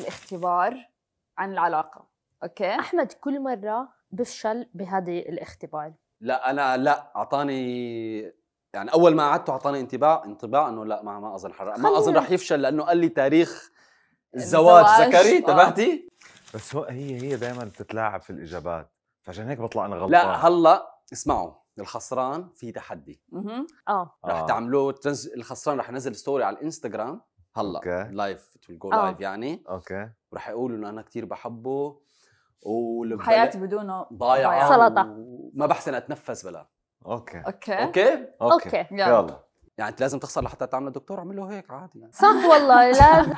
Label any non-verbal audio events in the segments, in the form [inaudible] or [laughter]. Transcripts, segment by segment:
الاختبار عن العلاقه اوكي احمد كل مره بفشل بهذا الاختبار لا انا لا اعطاني يعني اول ما قعدته اعطاني انطباع انطباع انه لا ما ما اظن حرق ما اظن رح يفشل لانه قال لي تاريخ الزواج زكري آه. تبعتي بس هو هي هي دائما بتتلاعب في الاجابات فعشان هيك بطلع انا غلطان لا هلا اسمعوا الخسران في تحدي اها اه رح آه. تعملوه الخسران رح ينزل ستوري على الانستغرام هلا اوكي لايف ات جو لايف يعني اوكي وراح يقولوا انه انا كثير بحبه حياتي بدونه ضايعه سلطه وما بحسن اتنفس بلا اوكي اوكي اوكي اوكي, أوكي. يلا يعني انت لازم تخسر لحتى تعمل دكتور اعمل له هيك عادي يعني. صح والله لازم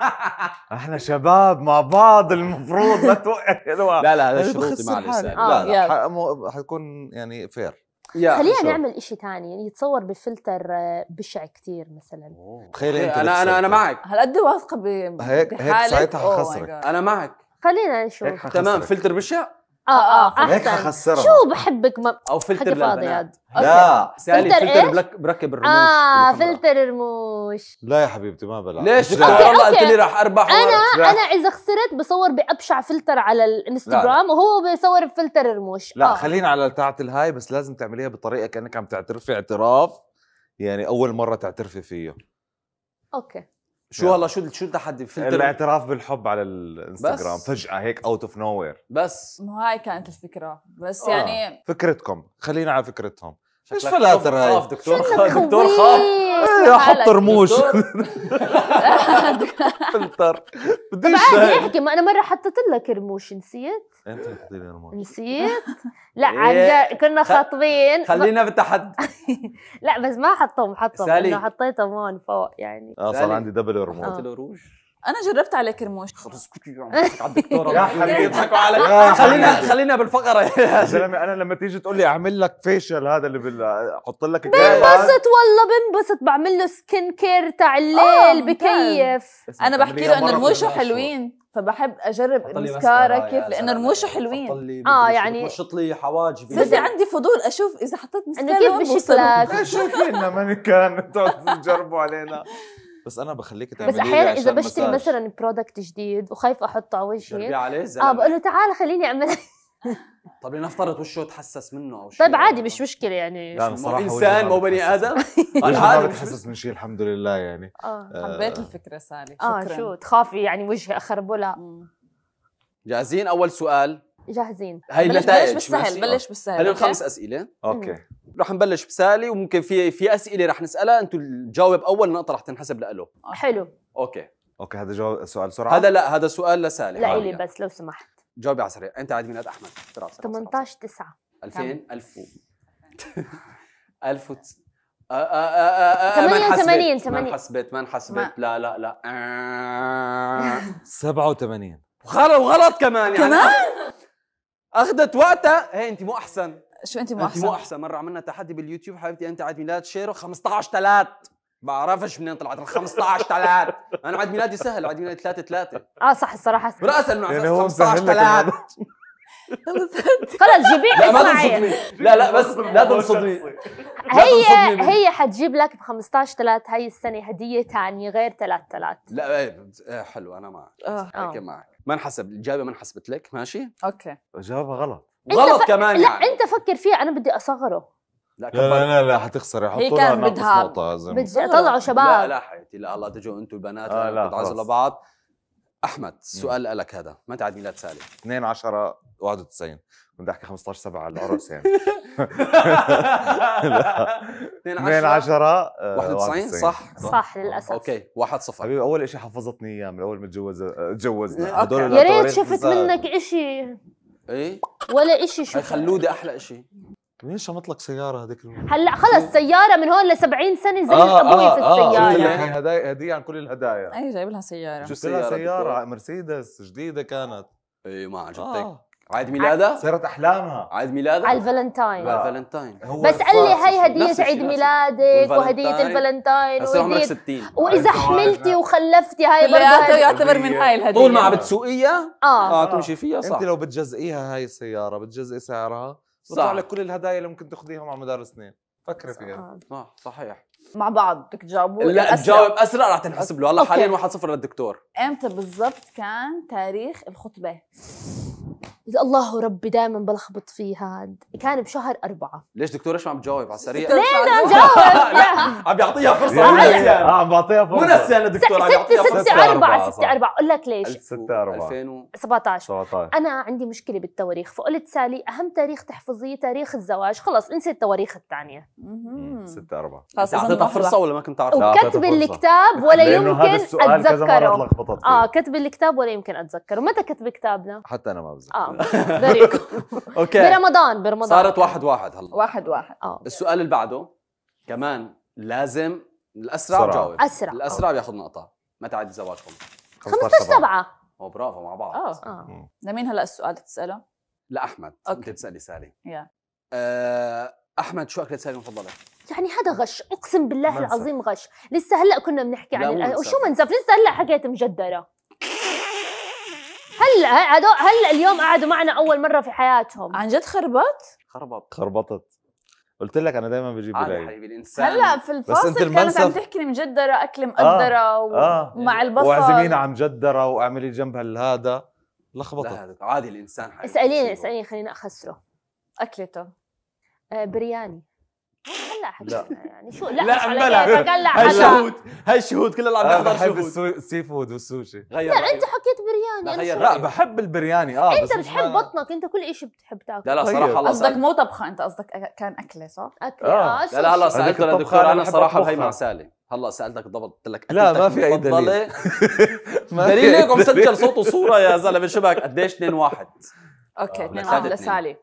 [laughs] احنا شباب مع بعض المفروض لا توقف [laughs] لا لا هذا شروطي معلش لا لا آه، حتكون يعني فير خلينا نعمل شيء ثاني يعني يتصور بفلتر آه، بشع كثير مثلا تخيل انت انا انا انا معك هل قد واثقه ب- هيك هيك ساعتها Oh حخسرك انا معك خلينا نشوف تمام فلتر بشع اه اه, آه، هيك شو بحبك ما او فلتر لا لا سالي فلتر, فلتر إيه؟ بركب الرموش اه فلتر الرموش لا يا حبيبتي ما بلعب ليش والله قلت لي راح اربح انا انا اذا خسرت بصور بابشع فلتر على الانستغرام وهو بصور بفلتر الرموش لا آه. خلينا على تاعت الهاي بس لازم تعمليها بطريقه كانك عم تعترفي اعتراف يعني اول مره تعترفي فيه اوكي شو هلا شو شو التحدي في الاعتراف بالحب على الانستغرام فجاه هيك اوت اوف نو بس مو هاي كانت الفكره بس آه. يعني فكرتكم خلينا على فكرتهم ايش فلاتر هاي؟ خاف دكتور خاف دكتور خاف يا حط رموش [laughs] [laughs] فلتر بديش احكي ما انا مره حطيت لك رموش نسيت؟ انت حطيت لي رموش نسيت؟ لا إيه. عن كنا خاطبين خلينا بالتحدي [laughs] لا بس ما حطهم حطهم انا حطيتهم هون فوق يعني اه صار عندي دبل رموش حطيت آه. له انا جربت على كرموش خلص كنتي على دكتوره يا حبيبي علي خلينا خلينا بالفقره يا زلمه انا لما تيجي تقول لي اعمل لك فيشل هذا اللي بال احط لك بنبسط والله بنبسط بعمل له سكين كير تاع الليل آه، بكيف انا بحكي له انه رموشه حلوين فبحب اجرب المسكارا كيف لانه رموشه حلوين اه يعني بشط لي حواجبي بس عندي فضول اشوف اذا حطيت مسكارا كيف بشكلك شايفين لما كان [laughs] تجربوا علينا بس انا بخليك تعملي بس احيانا اذا بشتري مثلا برودكت جديد وخايفه احطه على وجهي عليه اه بقول له تعال خليني اعمل [laughs] طب لنفترض وشه تحسس منه او شيء طيب عادي مش مشكله يعني لا مو انسان مو بني ادم انا ما بتحسس من شيء الحمد لله يعني اه حبيت الفكره سالي آه، شكرا. اه شو تخافي يعني وجهي اخربه لا جاهزين اول سؤال جاهزين هاي بلش النتائج بلش بالسهل بلش بالسهل هدول خمس اسئله اوكي رح نبلش بسالي وممكن في في اسئله رح نسالها انتم الجاوب اول نقطه رح تنحسب له حلو اوكي اوكي هذا جواب سؤال سرعه هذا لا هذا سؤال لسالي لا لي بس لو سمحت جاوبي على سريع انت عاد ميلاد احمد 18 9 2000 1000 1000 88 ما انحسبت ما انحسبت لا لا لا 87 [laughs] آه. وغلط وغلط كمان يعني كمان اخذت وقتها هي انت مو احسن شو انت مو احسن؟ انت مو احسن مره عملنا تحدي باليوتيوب حبيبتي انت عيد ميلاد شيرو 15 3 بعرفش منين طلعت ال 15 3 انا عيد ميلادي سهل عيد ميلادي 3 3 اه صح الصراحه سهل براس انه يعني 15 3 خلص جيبي لا ما تنصدمي لا لا بس [laughs] لا تنصدمي هي هي حتجيب لك ب 15 3 هاي السنه هديه ثانيه غير 3 3 لا إيه، إيه، حلو انا آه. معك اه معك ما انحسب الاجابه ما انحسبت لك ماشي اوكي جوابها غلط غلط كمان لا يعني. انت فكر فيها انا بدي اصغره لا لا لا, لا, لا حتخسر يحطوا لها نقطة طلعوا شباب لا لا حياتي لا الله تجوا انتم البنات آه لا بتعزلوا بعض احمد سؤال لك هذا متى عيد ميلاد سالم 2 10 91 كنت احكي 15 7 على العرس يعني 2 10 91 صح صح للاسف اوكي 1 0 حبيبي اول شيء حفظتني اياه من اول ما تجوز آه، تجوزنا هدول يا ريت شفت منك شيء ايه ولا شيء شو خلودي احلى شيء ليش شمط لك سياره هذيك هلا خلص سياره من هون ل 70 سنه زي آه ابوي آه في آه، السياره آه هدايا هديه عن كل الهدايا اي أيوة، جايب لها سياره شو سياره سياره مرسيدس جديده كانت اي ما عجبتك آه. عيد ميلادها؟ سيارة احلامها عيد ميلادها؟ على الفالنتاين على آه. الفالنتاين بس قال لي هي هدية عيد ميلادك وهدية الفالنتاين هسه عمرك 60 واذا حملتي وخلفتي هاي برضه يعتبر من هاي الهدية طول ما عم بتسوقيها اه, آه. تمشي فيها صح انت لو بتجزئيها هاي السيارة بتجزئي سعرها بطلع لك كل الهدايا اللي ممكن تاخذيها مع مدار السنين فكري فيها صح آه. صحيح مع بعض بدك تجاوبوا لا تجاوب اسرع رح تنحسب له هلا حاليا 1-0 للدكتور امتى بالضبط كان تاريخ الخطبه الله ربي دائما بلخبط فيها كان بشهر أربعة ليش دكتور ايش ما عم تجاوب على السريع؟ ليه أنا [laughs] عم جاوب عم بيعطيها فرصة عم بيعطيها فرصة مو انا دكتور عم بيعطيها فرصة 6 4 6 4 أقول لك ليش 6 4 2017 أنا عندي مشكلة بالتواريخ فقلت سالي أهم تاريخ تحفظيه تاريخ الزواج خلص انسي التواريخ الثانية 6 4 خلص أعطيتها فرصة ولا ما كنت عارفة؟ وكتب الكتاب ولا يمكن أتذكره اه كتب الكتاب ولا يمكن أتذكره متى كتب كتابنا؟ حتى أنا ما بتذكر آه. اوكي [laughs] برمضان برمضان صارت واحد واحد هلا واحد واحد اه السؤال اللي بعده كمان لازم الاسرع جاوب اسرع الاسرع بياخذ نقطه متى عيد زواجكم 15 7 او برافو مع بعض اه اه لمين هلا السؤال تساله؟ لاحمد انت تسالي سالي يا آه، احمد شو اكلة سالي المفضله؟ يعني هذا غش اقسم بالله العظيم غش لسه هلأ كنا بنحكي عن وشو منسف لسه هلأ حكيت مجدرة هدول هلا اليوم قعدوا معنا اول مره في حياتهم عن جد خربط خربط خربطت قلت لك انا دايما بجيب آه، قليل حبيبي الانسان هلا في الفاصل كانت عم تحكي مجدره اكل مقدره آه. و... آه. ومع يعني البصل واعزمينا على مجدره واعملي جنبها هذا لخبطت عادي الانسان حبيبي اساليني اساليني خليني اخسره اكلته آه، برياني لا حكينا يعني شو لا لا مبلا هاي الشهود هاي الشهود كلنا عم نحضر آه، بحب السي فود والسوشي غير لا انت حكيت برياني لا, لا بحب البرياني اه انت بتحب بطنك انت كل شيء بتحب تاكل لا لا طيب. صراحه الله قصدك مو طبخه انت قصدك كان اكله صح؟ اكله اه, آه، لا لا هلا سالت دكتور انا صراحه هي معساله هلا سالتك بالضبط قلت لك لا ما في اي دليل [laughs] دليل هيك مسجل صوت وصوره يا زلمه شبك قديش 2 1 اوكي 2 آه، 1 لسالي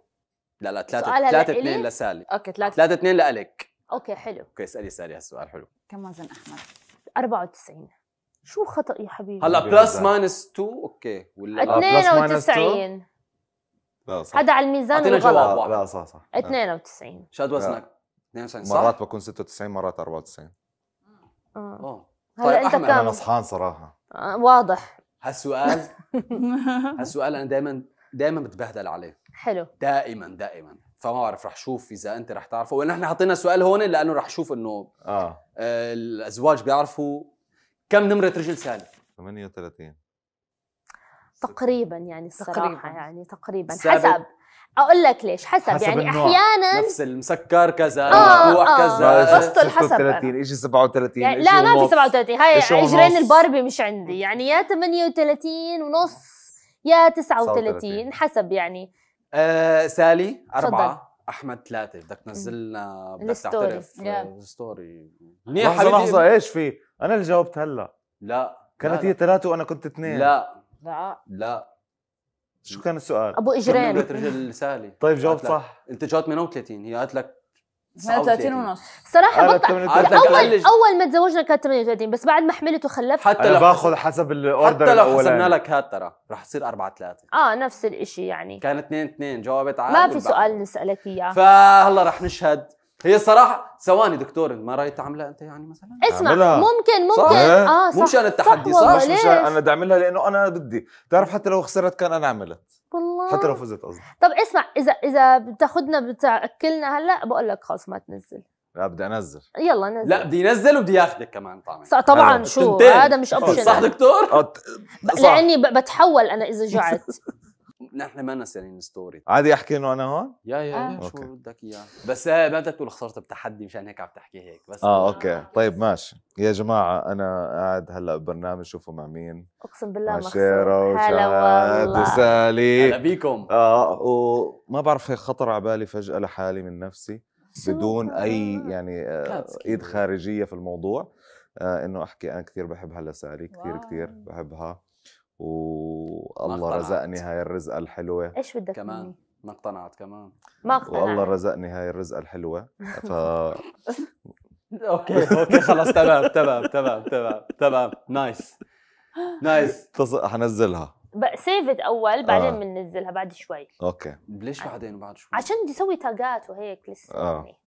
لا لا 3 3 2 لسالي اوكي 3 3 2 لالك اوكي حلو اوكي اسالي اسالي هالسؤال حلو كم وزن احمد 94 شو خطا يا حبيبي هلا بلس ماينس 2 اوكي ولا 92 آه، لا صح هذا على الميزان الغلط لا صح صح 92 شاد وزنك 92 صح مرات بكون 96 مرات 94 اه طيب هلا انت كم انا نصحان صراحه آه واضح هالسؤال [laughs] هالسؤال انا دائما دائما بتبهدل عليه حلو دائما دائما فما بعرف رح شوف اذا انت رح تعرفه ونحن حطينا سؤال هون لانه رح شوف انه اه, آه، الازواج بيعرفوا كم نمره رجل سالف 38 تقريبا يعني الصراحه يعني تقريبا حسب اقول لك ليش حسب, حسب يعني احيانا نفس المسكر كذا آه آه كذا بفصل حسب 36 اجي 37 يعني لا ما في 37 هاي اجرين الباربي مش عندي يعني يا 38 ونص يا 39 حسب يعني آه سالي أربعة صدق. احمد ثلاثه بدك تنزل لنا بدك تعترف ستوري آه، منيح لحظه لحظه ايش في؟ انا اللي جاوبت هلا لا كانت هي ثلاثه وانا كنت اثنين لا لا لا شو كان السؤال؟ ابو اجرين رجل سالي طيب جاوبت صح انت جاوبت 38 هي قالت لك 38 ونص صراحه بطلت اول اول ما تزوجنا كانت 38 بس بعد ما حملت وخلفت حتى لو باخذ حسب الاوردر حتى لو حسبنا لك هات ترى رح تصير 4 3 اه نفس الشيء يعني كان 2 2 جاوبت عادي ما في سؤال نسالك اياه فهلا رح نشهد هي الصراحه ثواني دكتور ما رايت تعملها انت يعني مثلا اسمع أعملها. ممكن ممكن صح. إيه؟ اه صح مو مشان التحدي صح, صح, صح مش انا بدي اعملها لانه انا بدي تعرف حتى لو خسرت كان انا عملت والله حتى لو فزت قصدي طب اسمع اذا اذا بتاخذنا بتاكلنا هلا بقول لك خلص ما تنزل لا بدي انزل يلا نزل لا بدي ينزل وبدي ياخذك كمان طبعا طبعا شو هذا مش اوبشن صح دكتور؟ صح. لاني بتحول انا اذا جعت [laughs] نحن ما سالين ستوري عادي احكي انه انا هون؟ يا يا آه. شو شو بدك اياه بس آه، ما بدك تقول خسرت بتحدي مشان هيك عم تحكي هيك بس آه،, اه اوكي طيب ماشي يا جماعه انا قاعد هلا ببرنامج شوفوا مع مين اقسم بالله ما خسرت هلا والله وسالي هلا بيكم اه وما بعرف هيك خطر على بالي فجاه لحالي من نفسي بدون اي يعني آه ايد خارجيه في الموضوع آه انه احكي انا كثير بحب هلا سالي كثير كثير بحبها والله رزقني هاي الرزقه الحلوه ايش بدك كمان ما اقتنعت كمان ما اقتنعت والله رزقني هاي الرزقه الحلوه [laughs] ف [laughs] اوكي اوكي خلص تمام تمام تمام تمام تمام نايس نايس حنزلها سيفت اول بعدين آه. بننزلها آه. بعد شوي اوكي ليش بعدين بعد شوي عشان بدي اسوي تاجات وهيك لسه آه. يعني.